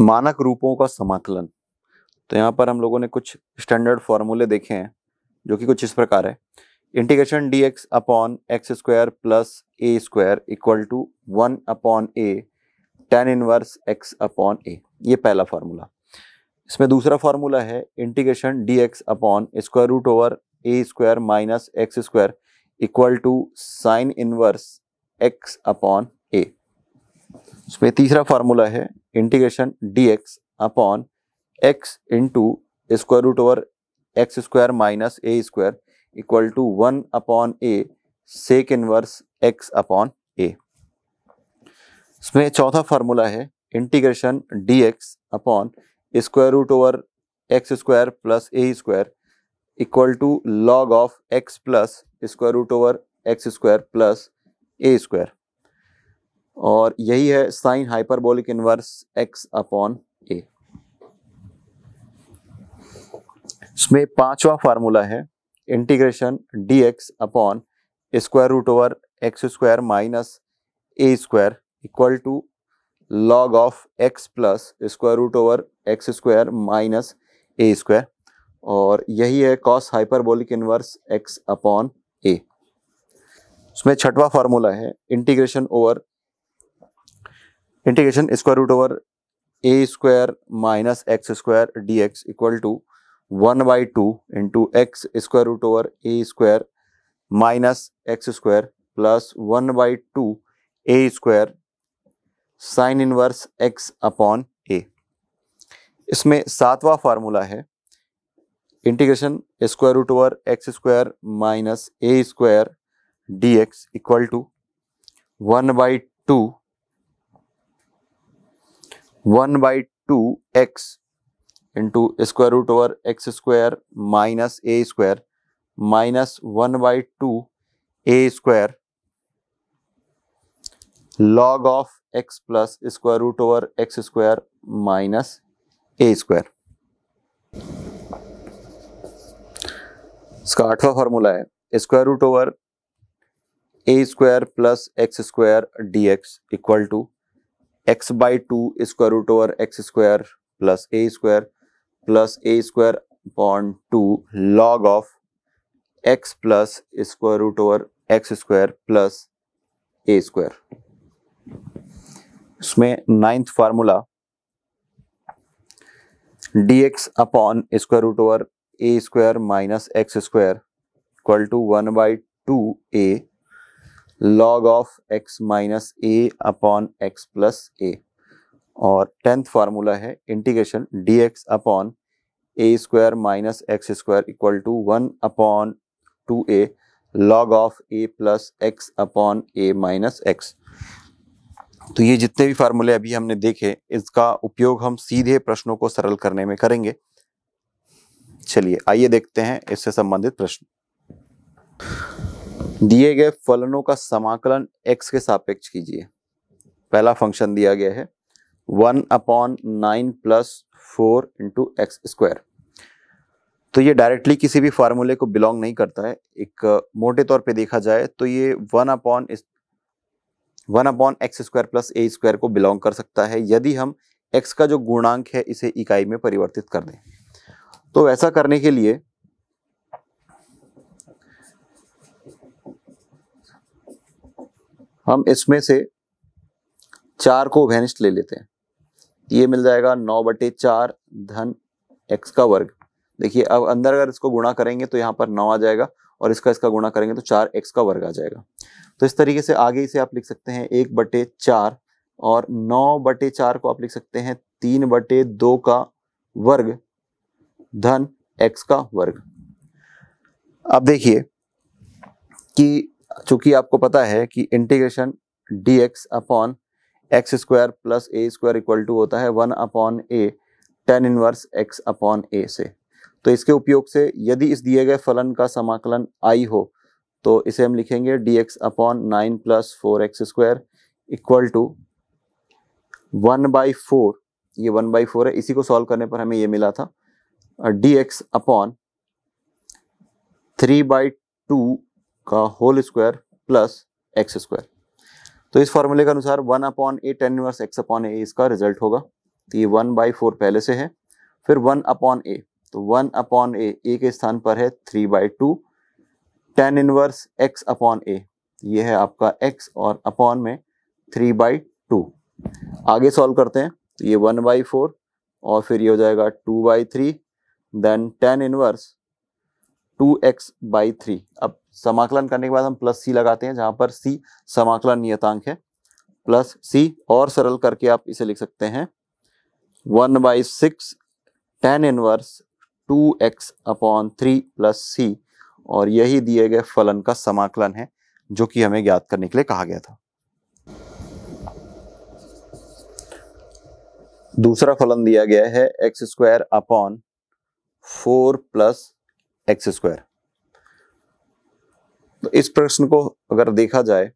मानक रूपों का समाकलन तो यहाँ पर हम लोगों ने कुछ स्टैंडर्ड फॉर्मूले देखे हैं जो कि कुछ इस प्रकार है integration d x upon x square plus a square equal to one upon a tan inverse x upon a ये पहला फार्मूला इसमें दूसरा फार्मूला है integration d x upon square root over a square minus x square equal to sine inverse x upon उसमें तीसरा formula है integration d x upon x into square root over x square minus a square equal to one upon a sec inverse x upon a इसमें चौथा formula है integration d x upon square root over x square plus a square equal to log of x plus square root over x square plus a square और यही है sine hyperbolic inverse x upon a इसमें पांचवा formula है integration d x upon square root over x square minus a square equal to log of x plus square root over x square minus a square और यही है cos hyperbolic inverse x upon a इसमें छठवा formula है integration over integration square root over a square minus x square d x equal to one by two into x square root over a square minus x square plus one by two a square sine inverse x upon a इसमें सातवां formula है integration square root over x square minus a square d x equal to one by two one by two x into square root over x square minus a square minus one by two a square log of x plus square root over x square minus a square इसका आठवां formula है square root over a square plus x square d x equal to x by two square root over x square plus a square plus a square upon to log of x plus square root over x square plus a square इसमें ninth formula d x upon square root over a square minus x square equal to one by two a log of x minus a upon x plus a और tenth formula है integration d x upon a square minus x square equal to one upon two a log of a plus x upon a minus x तो ये जितने भी फार्मूले अभी हमने देखे इसका उपयोग हम सीधे प्रश्नों को सरल करने में करेंगे चलिए आइए देखते हैं इससे संबंधित प्रश्न दिए गए फलनों का समाकलन एक्स के सापेक्ष कीजिए पहला फंक्शन दिया गया है one upon nine plus four into x square तो ये डायरेक्टली किसी भी फार्मूले को बिलोंग नहीं करता है एक uh, मोटे तौर पे देखा जाए तो ये one upon one upon x square plus a square को बिलोंग कर सकता है यदि हम एक्स का जो गुणांक है इसे इकाई में परिवर्तित कर दें तो ऐसा करने के लिए हम इसमें से चार को वेनिस्ट ले लेते हैं ये मिल जाएगा नौ बटे चार धन एक्स का वर्ग देखिए अब अंदर अगर इसको गुणा करेंगे तो यहाँ पर नौ आ जाएगा और इसका इसका गुणा करेंगे तो चार एक्स का वर्ग आ जाएगा तो इस तरीके से आगे इसे आप लिख सकते हैं एक बटे चार और नौ बटे चार को आप लिख सकते हैं तीन बटे दो का वर्ग धन एक्स का वर्ग अब देखिए कि चूंकि आपको पता है कि integration d x upon x square plus a square equal to होता है one upon a tan inverse x upon a से तो इसके उपयोग से यदि इस दिए गए फलन का समाकलन आई हो तो इसे हम लिखेंगे d x upon nine plus four x square equal to one by four ये वन बाई फोर है इसी को सॉल्व करने पर हमें ये मिला था d x upon three by two का whole square plus x square तो इस फॉर्मूले के अनुसार one upon a tan inverse x upon a इसका रिजल्ट होगा तो ये वन बाई फोर पहले से है फिर वन अपॉन ए तो वन अपॉन ए ए के स्थान पर है three by two tan inverse x upon a ये है आपका एक्स और अपॉन में थ्री बाई टू आगे सॉल्व करते हैं तो ये वन बाई फोर और फिर ये हो जाएगा two by three then tan inverse two x by three अब समाकलन करने के बाद हम प्लस सी लगाते हैं जहां पर सी समाकलन नियतांक है प्लस सी और सरल करके आप इसे लिख सकते हैं one by six tan inverse two x upon three plus c और यही दिए गए फलन का समाकलन है जो कि हमें ज्ञात करने के लिए कहा गया था दूसरा फलन दिया गया है x square upon four plus x square तो इस प्रश्न को अगर देखा जाए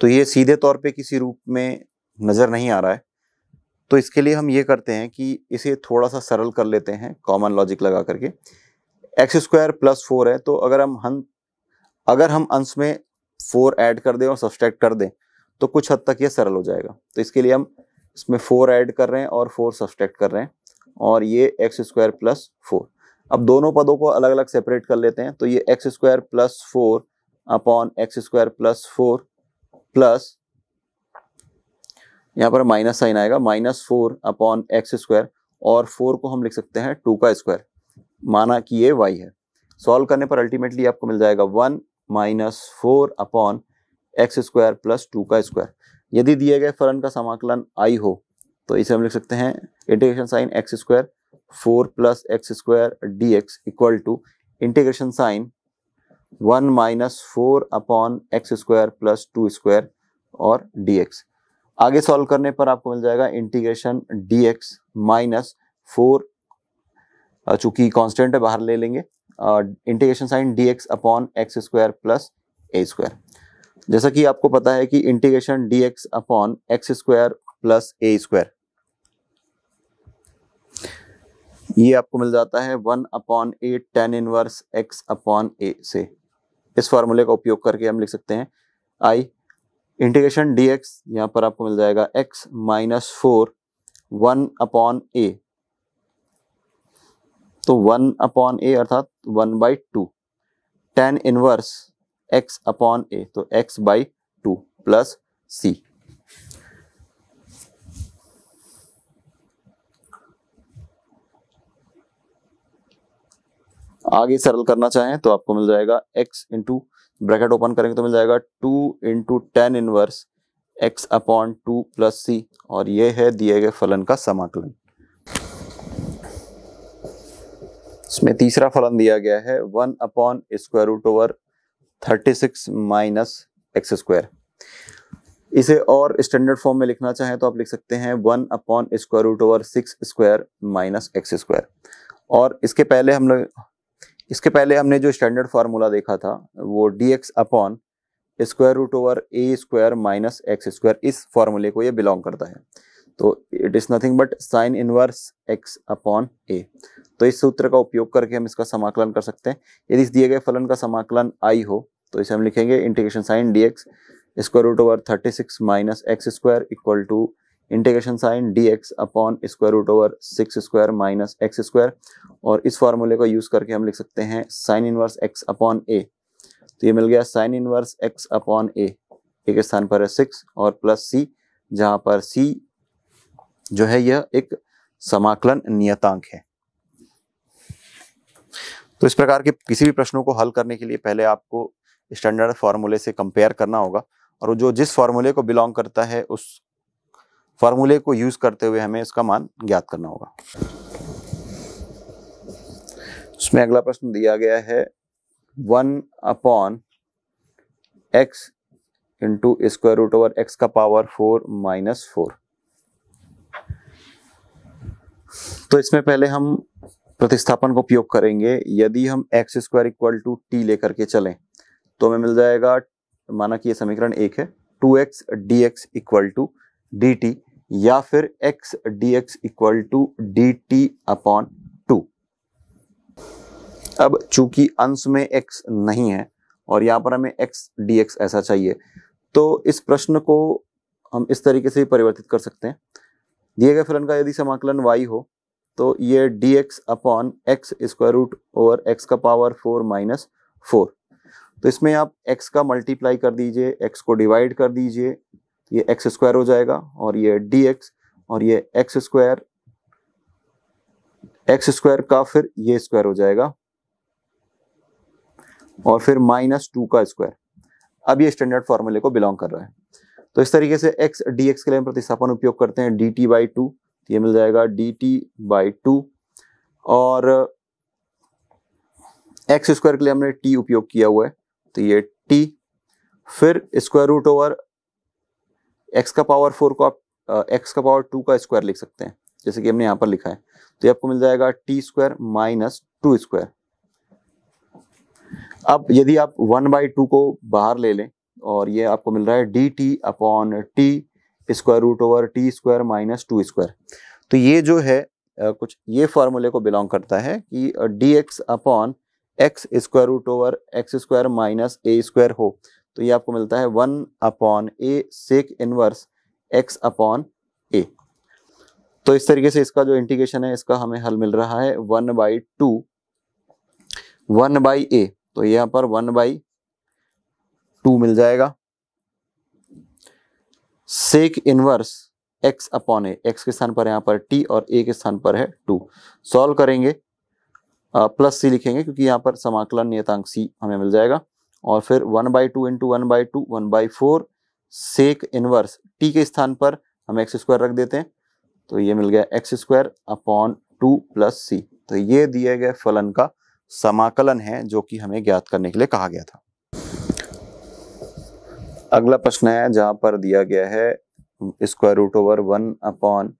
तो ये सीधे तौर पे किसी रूप में नज़र नहीं आ रहा है तो इसके लिए हम ये करते हैं कि इसे थोड़ा सा सरल कर लेते हैं कॉमन लॉजिक लगा करके एक्स स्क्वायर प्लस फोर है तो अगर हम हम अगर हम अंश में फोर ऐड कर दें और सब्सट्रैक्ट कर दें तो कुछ हद तक ये सरल हो जाएगा तो इसके लिए हम इसमें फोर ऐड कर रहे हैं और फोर सब्सट्रैक्ट कर रहे हैं और ये एक्स स्क्वायर प्लस फोर अब दोनों पदों को अलग अलग सेपरेट कर लेते हैं तो ये x square plus four upon x square plus four plus यहाँ पर माइनस साइन आएगा minus four upon x square और फोर को हम लिख सकते हैं टू का स्क्वायर माना कि ये वाई है सॉल्व करने पर अल्टीमेटली आपको मिल जाएगा one minus four upon x square plus two का स्क्वायर यदि दिए गए फलन का समाकलन आई हो तो इसे हम लिख सकते हैं integration sign x square four plus x square d x equal to integration sign one minus four upon x square plus two square और डी एक्स आगे सॉल्व करने पर आपको मिल जाएगा integration d x minus four चूंकि constant है बाहर ले लेंगे integration sign d x upon x square plus a square जैसा कि आपको पता है कि integration d x upon x square plus a square ये आपको मिल जाता है one upon a tan inverse x upon a से इस फॉर्मूले का उपयोग करके हम लिख सकते हैं आई इंटीग्रेशन डी एक्स यहाँ पर आपको मिल जाएगा x minus four one upon a तो वन अपॉन ए अर्थात one by two tan inverse x upon a तो x by two plus c आगे सरल करना चाहें तो आपको मिल जाएगा x इंटू ब्रैकेट ओपन करेंगे तो मिल जाएगा two into tan inverse x upon two plus c और ये है दिए गए फलन का समाकलन इसमें तीसरा फलन दिया गया है one upon square root over thirty six minus x square इसे और स्टैंडर्ड फॉर्म में लिखना चाहें तो आप लिख सकते हैं one upon square root over six square minus x square और इसके पहले हम लोग इसके पहले हमने जो स्टैंडर्ड फार्मूला देखा था वो d x upon square root over a square minus x square इस फार्मूले को ये बिलोंग करता है तो it is nothing but sine inverse x upon a तो इस सूत्र का उपयोग करके हम इसका समाकलन कर सकते हैं यदि इस दिए गए फलन का समाकलन आई हो तो इसे हम लिखेंगे integration sign d x square root over thirty six minus x square equal to integration sign d x upon square root over six square minus x square और इस फॉर्मूले को यूज़ करके हम लिख सकते हैं sine inverse x upon a तो ये मिल गया sine inverse x upon a एक स्थान पर है सिक्स और प्लस सी जहां पर सी जो है यह एक समाकलन नियतांक है तो इस प्रकार के किसी भी प्रश्नों को हल करने के लिए पहले आपको स्टैंडर्ड फॉर्मूले से कंपेयर करना होगा और जो जिस फॉर्मूले को बिलोंग करता है उस फार्मूले को यूज़ करते हुए हमें इसका मान ज्ञात करना होगा उसमें अगला प्रश्न दिया गया है one upon x into square root over x का पावर फोर माइनस फोर तो इसमें पहले हम प्रतिस्थापन को उपयोग करेंगे यदि हम x square equal to t लेकर के चलें तो हमें मिल जाएगा माना कि यह समीकरण एक है two x d x equal to d t या फिर x d x equal to d t upon two अब चूंकि अंश में x नहीं है और यहां पर हमें x डी एक्स ऐसा चाहिए तो इस प्रश्न को हम इस तरीके से भी परिवर्तित कर सकते हैं दिए गए फलन का यदि समाकलन y हो तो ये d x upon x square root over x का पावर फोर माइनस फोर तो इसमें आप x का मल्टीप्लाई कर दीजिए x को डिवाइड कर दीजिए ये एक्स स्क्वायर हो जाएगा और ये डी एक्स और ये एक्स स्क्वायर एक्स स्क्वायर का फिर ये स्क्वायर हो जाएगा और फिर माइनस टू का स्क्वायर अब ये स्टैंडर्ड फॉर्मूले को बिलोंग कर रहा है तो इस तरीके से एक्स डी एक्स के लिए प्रतिस्थापन उपयोग करते हैं डी टी बाई टू ये मिल जाएगा डी टी बाई टू और एक्स स्क्वायर के लिए हमने टी उपयोग किया हुआ है तो ये टी फिर स्क्वायर रूट ओवर एक्स का पावर फोर को आप एक्स uh, का पावर टू का स्क्वायर लिख सकते हैं जैसे कि हमने यहाँ पर लिखा है तो ये आपको मिल जाएगा t square minus two square अब यदि आप वन बाई टू को बाहर ले लें और ये आपको मिल रहा है d t upon t square root over t square minus two square तो ये जो है uh, कुछ ये फॉर्मूले को बिलोंग करता है कि d x upon x square root over x square minus a square हो तो ये आपको मिलता है one upon a sec inverse x upon a तो इस तरीके से इसका जो इंटीग्रेशन है इसका हमें हल मिल रहा है one by two one by a तो यहां पर वन बाई टू मिल जाएगा sec inverse x upon a x के स्थान पर यहां पर टी और ए के स्थान पर है टू सॉल्व करेंगे आ, प्लस सी लिखेंगे क्योंकि यहां पर समाकलन नियतांक सी हमें मिल जाएगा और फिर one by two into one by two one by four sec inverse t के स्थान पर हम एक्स स्क्वायर रख देते हैं तो ये मिल गया x square upon two plus c तो ये दिए गए फलन का समाकलन है जो कि हमें ज्ञात करने के लिए कहा गया था अगला प्रश्न है जहां पर दिया गया है square root over one upon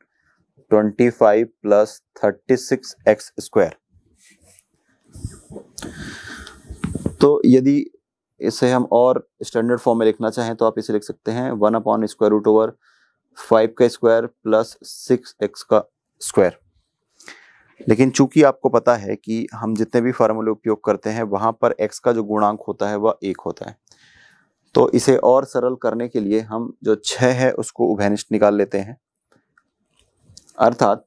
twenty five plus thirty six x square तो यदि इसे हम और स्टैंडर्ड फॉर्म में लिखना चाहें तो आप इसे लिख सकते हैं one upon square root over five का स्क्वायर प्लस सिक्स एक्स का स्क्वायर लेकिन चूंकि आपको पता है कि हम जितने भी फार्मूले उपयोग करते हैं वहां पर एक्स का जो गुणांक होता है वह एक होता है तो इसे और सरल करने के लिए हम जो छः है उसको उभयनिष्ठ निकाल लेते हैं अर्थात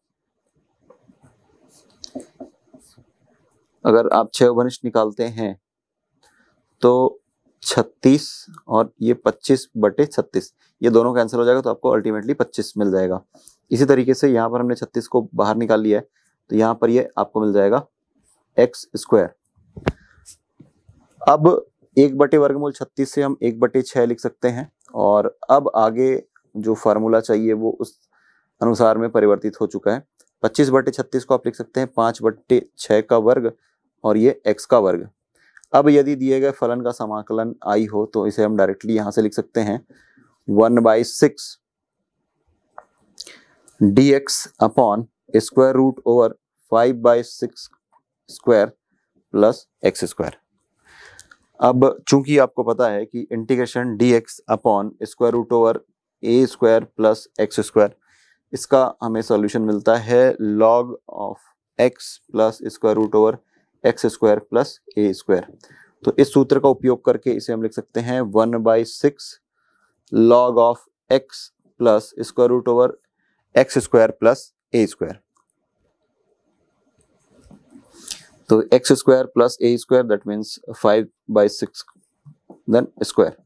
अगर आप छः उभयनिष्ठ निकालते हैं तो 36 और ये 25 बटे 36 ये दोनों कैंसिल हो जाएगा तो आपको अल्टीमेटली 25 मिल जाएगा इसी तरीके से यहाँ पर हमने 36 को बाहर निकाल लिया है तो यहाँ पर ये आपको मिल जाएगा एक्स स्क्वायर अब एक बटे वर्गमूल 36 से हम एक बटे छः लिख सकते हैं और अब आगे जो फार्मूला चाहिए वो उस अनुसार में परिवर्तित हो चुका है 25 बटे छत्तीस को आप लिख सकते हैं पाँच बटे छः का वर्ग और ये एक्स का वर्ग अब यदि दिए गए फलन का समाकलन आई हो तो इसे हम डायरेक्टली यहां से लिख सकते हैं one by six d x upon square root over five by six square plus x square अब चूंकि आपको पता है कि integration d x upon square root over a square plus x square इसका हमें सॉल्यूशन मिलता है log of x plus square root over x square plus a square तो इस सूत्र का उपयोग करके इसे हम लिख सकते हैं one by six log of x plus square root over x square plus a square तो x square plus a square that means five by six then square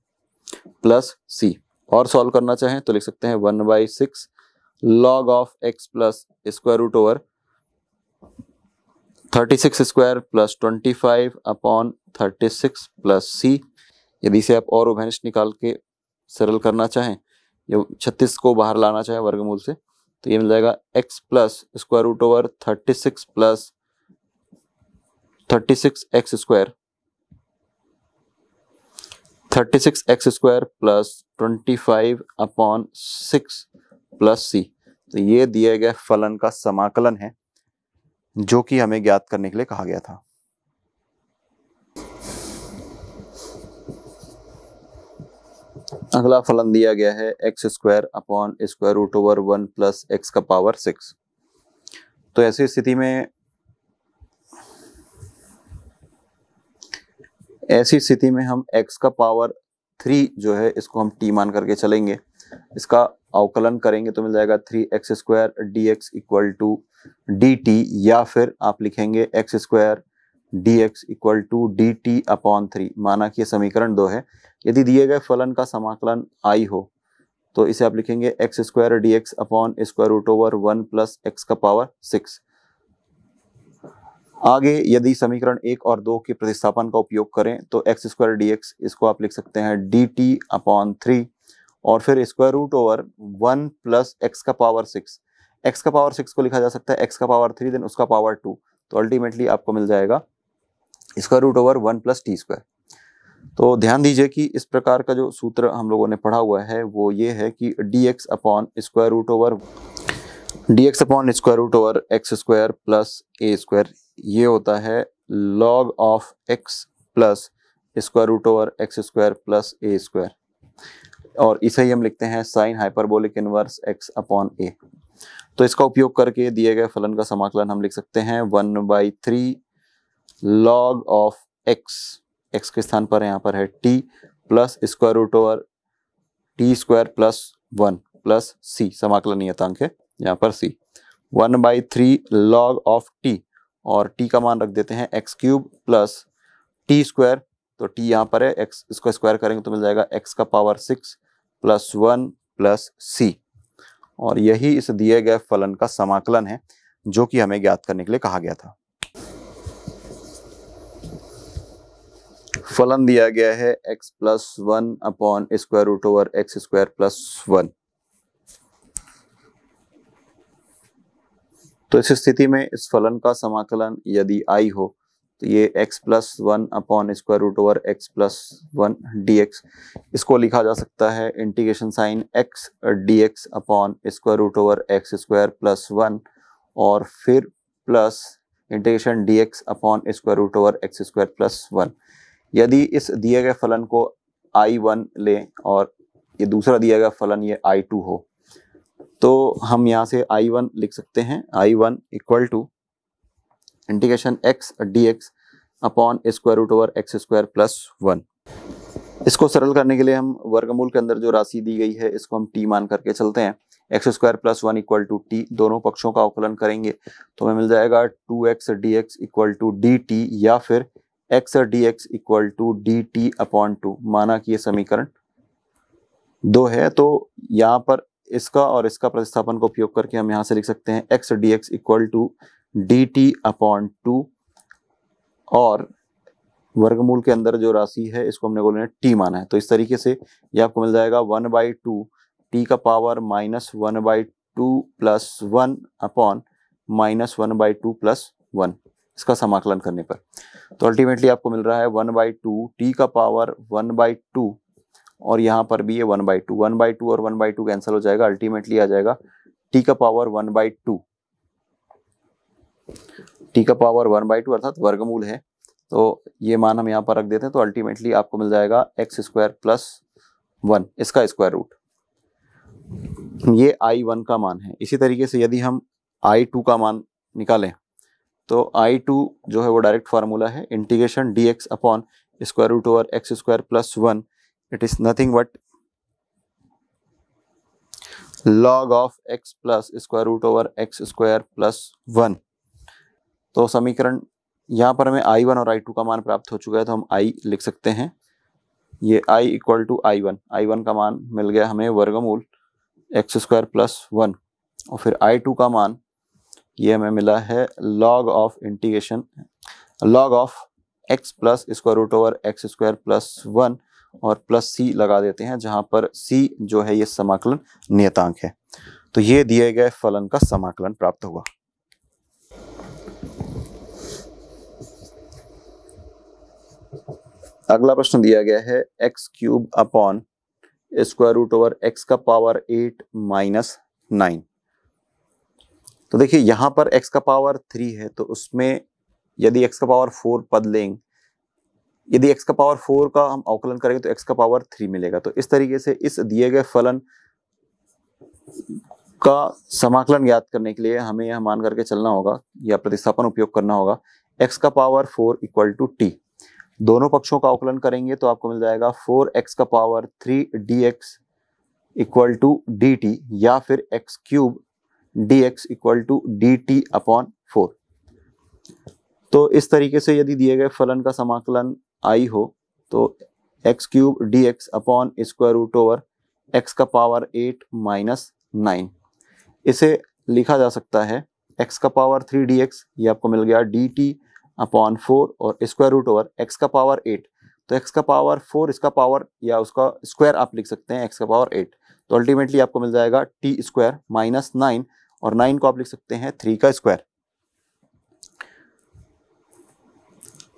plus c और सॉल्व करना चाहें तो लिख सकते हैं one by six log of x plus square root over thirty six square plus twenty five upon thirty six plus c यदि से आप और उभयनिष्ठ निकाल के सरल करना चाहें या छत्तीस को बाहर लाना चाहें वर्गमूल से तो ये मिल जाएगा x plus square root over thirty six plus thirty six x square thirty six x square plus twenty five upon six plus c तो ये दिया गया फलन का समाकलन है जो कि हमें ज्ञात करने के लिए कहा गया था अगला फलन दिया गया है x square upon square root over one plus x का पावर सिक्स तो ऐसी स्थिति में ऐसी स्थिति में हम x का पावर थ्री जो है इसको हम t मान करके चलेंगे इसका अवकलन करेंगे तो मिल जाएगा three x square d x equal to d या फिर आप लिखेंगे x square d x equal to d t upon three माना कि समीकरण दो है यदि दिए गए फलन का समाकलन आई हो तो इसे आप लिखेंगे x square d x upon square root over one plus x का पावर सिक्स आगे यदि समीकरण एक और दो के प्रतिस्थापन का उपयोग करें तो एक्स स्क्वायर डी एक्स इसको आप लिख सकते हैं डी टी अपॉन थ्री और फिर square root over one plus x का पावर सिक्स एक्स का पावर सिक्स को लिखा जा सकता है एक्स का पावर थ्री देन उसका पावर टू तो अल्टीमेटली आपको मिल जाएगा इसका root over one plus t square तो ध्यान दीजिए कि इस प्रकार का जो सूत्र हम लोगों ने पढ़ा हुआ है वो ये है कि d x upon square root over d x upon square root over x square plus a square ये होता है log of x plus square root over x square plus a square और इसे ही हम लिखते हैं sine hyperbolic inverse x upon a तो इसका उपयोग करके दिए गए फलन का समाकलन हम लिख सकते हैं one by three log of x x के स्थान पर यहाँ पर है t plus square root over t square plus one plus c समाकलन नियतांक है यहाँ पर c one by three log of t और टी का मान रख देते हैं x cube plus t square तो टी यहाँ पर है एक्स इसको स्क्वायर करेंगे तो मिल जाएगा एक्स का power six plus one plus c और यही इस दिए गए फलन का समाकलन है जो कि हमें ज्ञात करने के लिए कहा गया था फलन दिया गया है x plus one upon square root over x square plus one तो इस स्थिति में इस फलन का समाकलन यदि i हो तो ये x plus one upon square root over x plus one d इसको लिखा जा सकता है integration sign x d x upon square root over x square plus one और फिर plus integration d x upon square root over x square plus one यदि इस दिए गए फलन को आई वन लें और ये दूसरा दिया गया फलन ये आई टू हो तो हम यहाँ से आई वन लिख सकते हैं I one equal to integration x d x upon square root over x square plus one इसको सरल करने के लिए हम वर्गमूल के अंदर जो राशि दी गई है इसको हम टी मान करके चलते हैं x square plus one equal to t दोनों पक्षों का अवकलन करेंगे तो हमें मिल जाएगा two x d x equal to d t या फिर x d x equal to d t upon two माना कि ये समीकरण दो है तो यहाँ पर इसका और इसका प्रतिस्थापन को उपयोग करके हम यहाँ से लिख सकते हैं x d x equal to d t upon two और वर्गमूल के अंदर जो राशि है इसको हमने बोले टी माना है तो इस तरीके से ये आपको मिल जाएगा वन बाई टू टी का power minus one by two plus one upon minus one by two plus one इसका समाकलन करने पर तो अल्टीमेटली आपको मिल रहा है वन बाई टू टी का पावर वन बाई टू और यहाँ पर भी ये one by two one by two और वन बाई टू कैंसिल हो जाएगा अल्टीमेटली आ जाएगा टी का power one by two t का पावर वन बाई टू अर्थात वर्गमूल है तो ये मान हम यहाँ पर रख देते हैं तो अल्टीमेटली आपको मिल जाएगा एक्स स्क्वायर प्लस वन इसका स्क्वायर रूट ये आई वन का मान है इसी तरीके से यदि हम आई टू का मान निकालें तो आई टू जो है वो डायरेक्ट फार्मूला है integration d x upon square root over x square plus one it is nothing but log of x plus square root over x square plus one तो समीकरण यहाँ पर हमें आई वन और आई टू का मान प्राप्त हो चुका है तो हम आई लिख सकते हैं ये I equal to I one I one का मान मिल गया हमें वर्गमूल एक्स स्क्वायर प्लस वन और फिर आई टू का मान ये हमें मिला है log of integration log of x plus square root over x square plus one और प्लस सी लगा देते हैं जहाँ पर सी जो है ये समाकलन नियतांक है तो ये दिए गए फलन का समाकलन प्राप्त हुआ अगला प्रश्न दिया गया है x cube upon square root over x का पावर एट माइनस नाइन तो देखिए यहां पर एक्स का पावर थ्री है तो उसमें यदि एक्स का पावर फोर पद लेंगे यदि एक्स का पावर फोर का हम अवकलन करेंगे तो एक्स का पावर थ्री मिलेगा तो इस तरीके से इस दिए गए फलन का समाकलन ज्ञात करने के लिए हमें यह मान करके चलना होगा या प्रतिस्थापन उपयोग करना होगा एक्स का power four equal to t दोनों पक्षों का अवकलन करेंगे तो आपको मिल जाएगा फोर एक्स का power three d x equal to d t या फिर x cube d x equal to d t upon four तो इस तरीके से यदि दिए गए फलन का समाकलन आई हो तो x cube d x upon square root over x का पावर एट माइनस नाइन इसे लिखा जा सकता है एक्स का पावर थ्री डी एक्स ये आपको मिल गया डी टी अपॉन फोर और स्क्वायर रूट ओवर एक्स का पावर एट तो एक्स का पावर फोर इसका पावर या उसका स्क्वायर आप लिख सकते हैं एक्स का पावर एट तो अल्टीमेटली आपको मिल जाएगा टी स्क्वायर माइनस नाइन और नाइन को आप लिख सकते हैं थ्री का स्क्वायर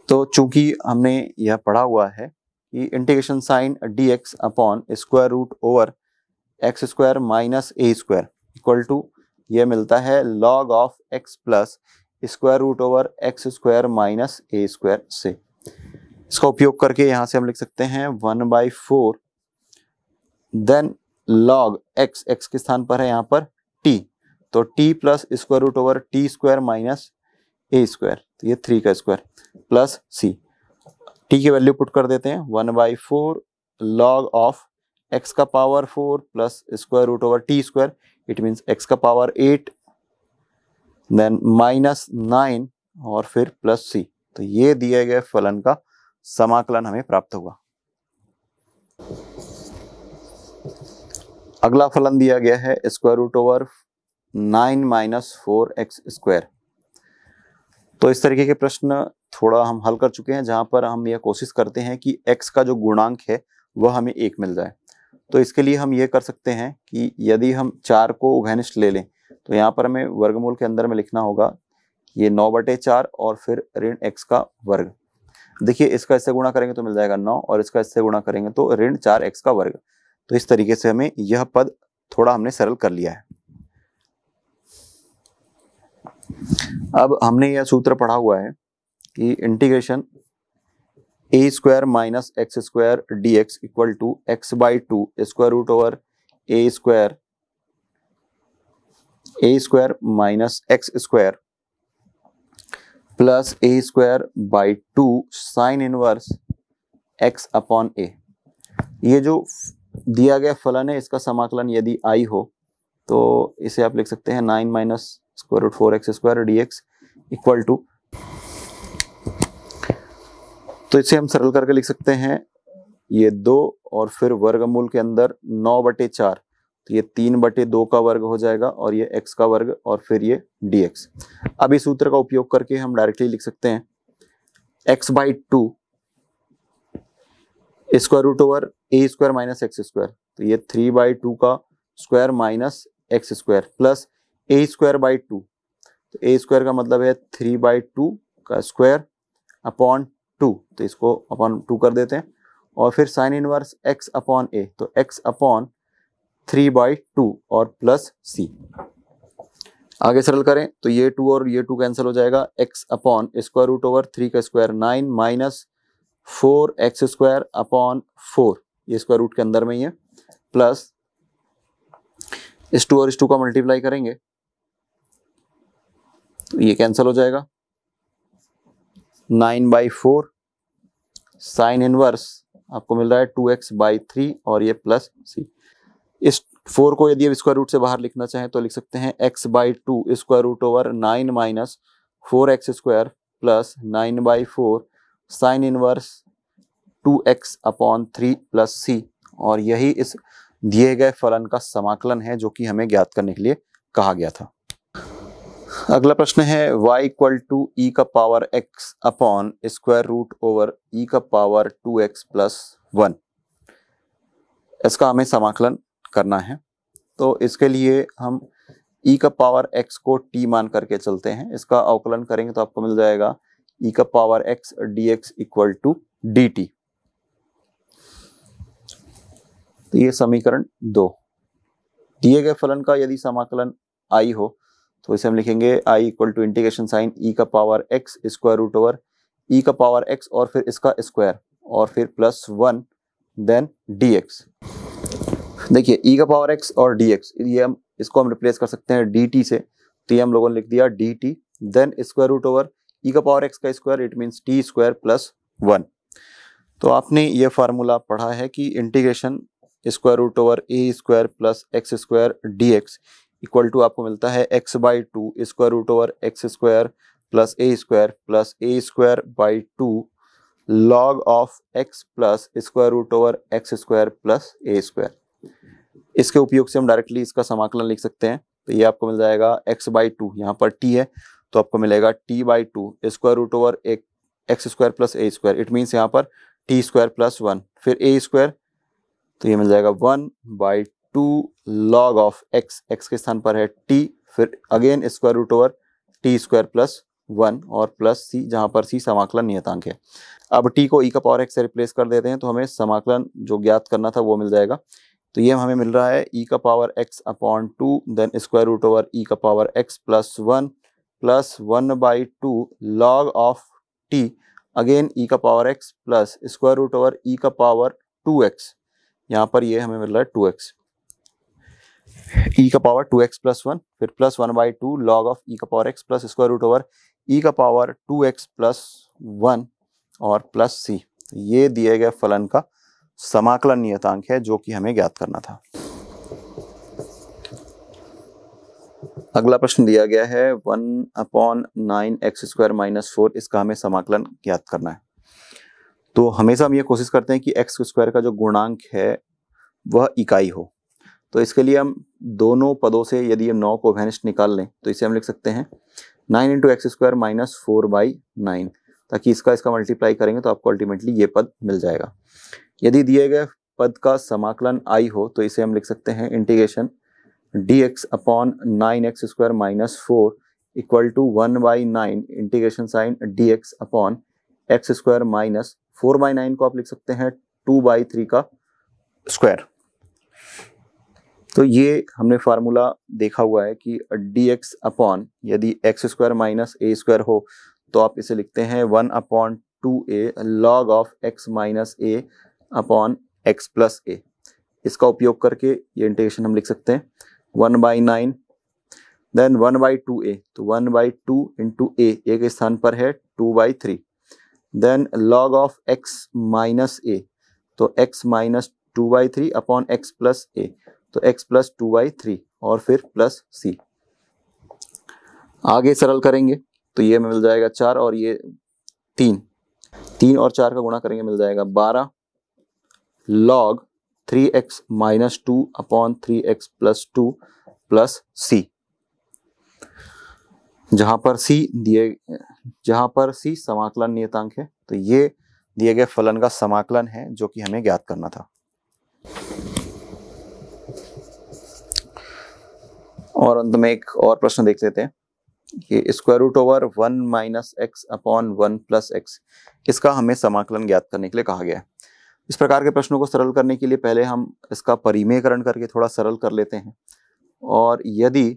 तो चूंकि हमने यह पढ़ा हुआ है कि integration sign d x upon square root over x square minus a square equal to यह मिलता है log of x plus square root over x square minus a square से इसका उपयोग करके यहां से हम लिख सकते हैं one by four then log x x के स्थान पर है यहां पर टी तो t plus square root over t square minus a square तो ये थ्री का स्क्वायर प्लस सी टी की वैल्यू पुट कर देते हैं one by four log of x का power four plus square root over t square it means x का power eight then minus nine और फिर प्लस सी तो ये दिए गए फलन का समाकलन हमें प्राप्त हुआ अगला फलन दिया गया है square root over nine minus four x square तो इस तरीके के प्रश्न थोड़ा हम हल कर चुके हैं जहां पर हम यह कोशिश करते हैं कि x का जो गुणांक है वह हमें एक मिल जाए तो इसके लिए हम ये कर सकते हैं कि यदि हम चार को उभयनिष्ठ ले लें तो यहाँ पर हमें वर्गमूल के अंदर में लिखना होगा ये नौ बटे चार और फिर ऋण एक्स का वर्ग देखिए इसका इससे गुणा करेंगे तो मिल जाएगा नौ और इसका इससे गुणा करेंगे तो ऋण चार एक्स का वर्ग तो इस तरीके से हमें यह पद थोड़ा हमने सरल कर लिया है अब हमने यह सूत्र पढ़ा हुआ है कि integration a square minus x square d x equal to x by two square root over a square a square minus x square plus a square by two sine inverse x upon a ये जो दिया गया फलन है इसका समाकलन यदि आई हो तो इसे आप लिख सकते हैं nine minus square root four x square d x equal to तो इसे हम सरल करके लिख सकते हैं ये दो और फिर वर्गमूल के अंदर नौ बटे चार तो ये तीन बटे दो का वर्ग हो जाएगा और ये एक्स का वर्ग और फिर ये डी एक्स अब इस सूत्र का उपयोग करके हम डायरेक्टली लिख सकते हैं x by two square root over a square minus x square तो ये थ्री बाई टू का square minus x square plus a square by two तो ए स्क्वायर का मतलब है थ्री बाई टू का स्क्वायर अपॉन टू तो इसको अपॉन टू कर देते हैं और फिर sine inverse x upon a तो x upon three by two और प्लस सी आगे सरल करें तो ये टू और ये टू कैंसिल हो जाएगा x upon square root over three का square nine minus four x square upon four ये स्क्वायर रूट के अंदर में ही है प्लस इस टू और इस टू का मल्टीप्लाई करेंगे तो ये कैंसिल हो जाएगा nine by four sine inverse आपको मिल रहा है टू एक्स बाई थ्री और ये प्लस सी इस फोर को यदि स्क्वायर रूट से बाहर लिखना चाहें तो लिख सकते हैं x by two square root over nine minus four x square plus nine by four sine inverse two x upon three plus c और यही इस दिए गए फलन का समाकलन है जो कि हमें ज्ञात करने के लिए कहा गया था अगला प्रश्न है y इक्वल टू ई का power x upon square root over e का power two x plus one इसका हमें समाकलन करना है तो इसके लिए हम e का पावर x को t मान करके चलते हैं इसका अवकलन करेंगे तो आपको मिल जाएगा e का power x dx x equal to d t तो ये समीकरण दो दिए गए फलन का यदि समाकलन i हो तो इसे हम लिखेंगे i equal to integration sign e का power x square root over e का पावर x और फिर इसका स्क्वायर और फिर plus one then dx x देखिए ई e का पावर एक्स और डी एक्स ये हम इसको हम रिप्लेस कर सकते हैं डी टी से तो ये हम लोगों ने लिख दिया d t then square root over e का पावर एक्स का square it means t square plus one तो आपने ये फार्मूला पढ़ा है कि integration square root over a square plus x square d x equal to आपको मिलता है x by two square root over x square plus a square plus a square by two log of x plus square root over x square plus a square इसके उपयोग से हम directly इसका समाकलन लिख सकते हैं तो ये आपको मिल जाएगा एक्स बाई टू यहाँ पर टी है तो आपको मिलेगा t by two square root over एक x square plus a square it means यहाँ पर टी स्क्वायर प्लस वन फिर ए स्क्वायर तो ये मिल जाएगा one by two log of x x के स्थान पर है टी फिर again square root over t square plus one और प्लस सी जहाँ पर सी समाकलन नियतांक है अब टी को ई e का पावर एक्स से रिप्लेस कर देते हैं तो हमें समाकलन जो ज्ञात करना था वो मिल जाएगा तो ये हमें मिल रहा है e का power x upon two then square root over e का power x plus one plus one by two log of t again e का power x plus square root over e का पावर टू एक्स यहाँ पर ये हमें मिल रहा है टू एक्स ई का power two x plus one फिर plus one by two log of e का power x plus square root over e का power two x plus one और प्लस सी ये दिए गए फलन का समाकलन नियतांक है जो कि हमें ज्ञात करना था अगला प्रश्न दिया गया है one upon nine x square minus four इसका हमें समाकलन ज्ञात करना है तो हमेशा हम ये कोशिश करते हैं कि एक्स स्क्वायर का जो गुणांक है वह इकाई हो तो इसके लिए हम दोनों पदों से यदि हम नौ को वैनिस्ट निकाल लें तो इसे हम लिख सकते हैं nine into x square minus four by nine ताकि इसका इसका मल्टीप्लाई करेंगे तो आपको अल्टीमेटली ये पद मिल जाएगा यदि दिए गए पद का समाकलन आई हो तो इसे हम लिख सकते हैं integration d x upon nine x square minus four equal to one by nine integration sign d x upon x square minus four by nine को आप लिख सकते हैं टू बाई थ्री का स्क्वायर तो ये हमने फार्मूला देखा हुआ है कि डी एक्स अपॉन यदि x square minus a square हो तो आप इसे लिखते हैं one upon two a log of x minus a upon x plus a इसका उपयोग करके ये इंटीग्रेशन हम लिख सकते हैं one by nine then one by two a तो one by two into a a के स्थान पर है two by three then log of x minus a तो x minus two by three upon x plus a तो x plus two by three और फिर plus c आगे सरल करेंगे तो ये मिल जाएगा चार और ये तीन तीन और चार का गुणा करेंगे मिल जाएगा बारह log three x minus two upon three x plus two plus c जहां पर सी दिए जहां पर सी समाकलन नियतांक है तो ये दिए गए फलन का समाकलन है जो कि हमें ज्ञात करना था और अंत में एक और प्रश्न देख लेते हैं कि square root over one minus x upon one plus x इसका हमें समाकलन ज्ञात करने के लिए कहा गया है इस प्रकार के प्रश्नों को सरल करने के लिए पहले हम इसका परिमेयकरण करके थोड़ा सरल कर लेते हैं और यदि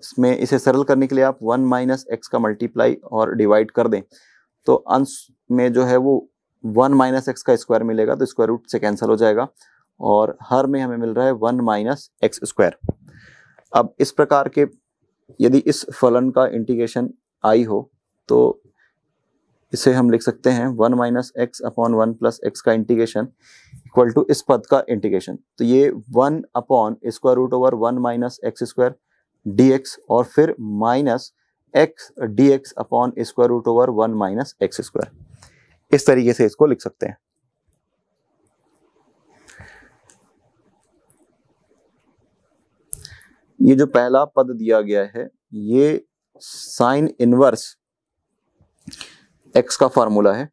इसमें इसे सरल करने के लिए आप वन माइनस एक्स का मल्टीप्लाई और डिवाइड कर दें तो अंश में जो है वो वन माइनस एक्स का स्क्वायर मिलेगा तो स्क्वायर रूट से कैंसिल हो जाएगा और हर में हमें मिल रहा है वन माइनस एक्स स्क्वायर अब इस प्रकार के यदि इस फलन का इंटीग्रेशन आई हो तो इसे हम लिख सकते हैं one minus x upon one plus x का इंटीग्रेशन इक्वल टू इस पद का इंटीग्रेशन तो ये one upon square root over one minus x square d x और फिर minus x d x upon square root over one minus x square इस तरीके से इसको लिख सकते हैं ये जो पहला पद दिया गया है ये साइन इनवर्स एक्स का फार्मूला है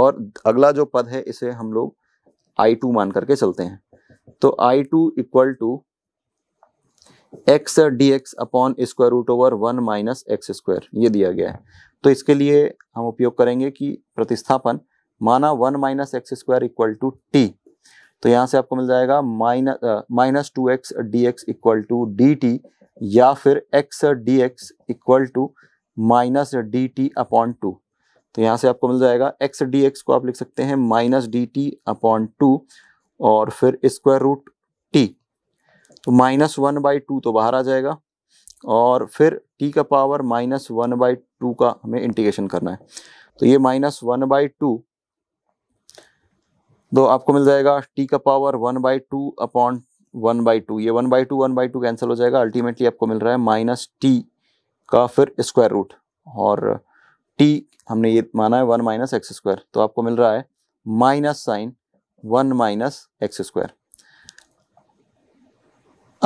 और अगला जो पद है इसे हम लोग आई टू मान करके चलते हैं तो I two equal to x d x upon square root over one minus x square ये दिया गया है तो इसके लिए हम उपयोग करेंगे कि प्रतिस्थापन माना one minus x square equal to t तो यहाँ से आपको मिल जाएगा minus minus two x d x equal to d t या फिर x d x equal to minus d t upon two तो यहाँ से आपको मिल जाएगा एक्स डी एक्स को आप लिख सकते हैं minus d t upon two और फिर स्क्वायर रूट टी तो माइनस वन बाई टू तो बाहर आ जाएगा और फिर टी का power minus one by two का हमें इंटीग्रेशन करना है तो ये माइनस वन बाई टू तो आपको मिल जाएगा टी का power one by two upon one by two ये one by two one by two cancel हो जाएगा अल्टीमेटली आपको मिल रहा है माइनस टी का फिर स्क्वायर रूट और टी हमने ये माना है वन माइनस एक्स स्क्वायर तो आपको मिल रहा है minus sine one minus x square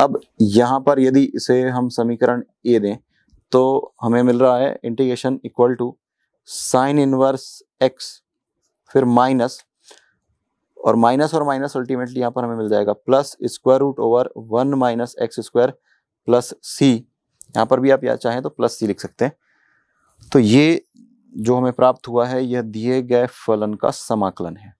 अब यहाँ पर यदि इसे हम समीकरण ए दें तो हमें मिल रहा है integration equal to sine inverse x फिर माइनस और माइनस और माइनस अल्टीमेटली यहाँ पर हमें मिल जाएगा plus square root over one minus x square plus c यहाँ पर भी आप या चाहें तो प्लस सी लिख सकते हैं तो ये जो हमें प्राप्त हुआ है यह दिए गए फलन का समाकलन है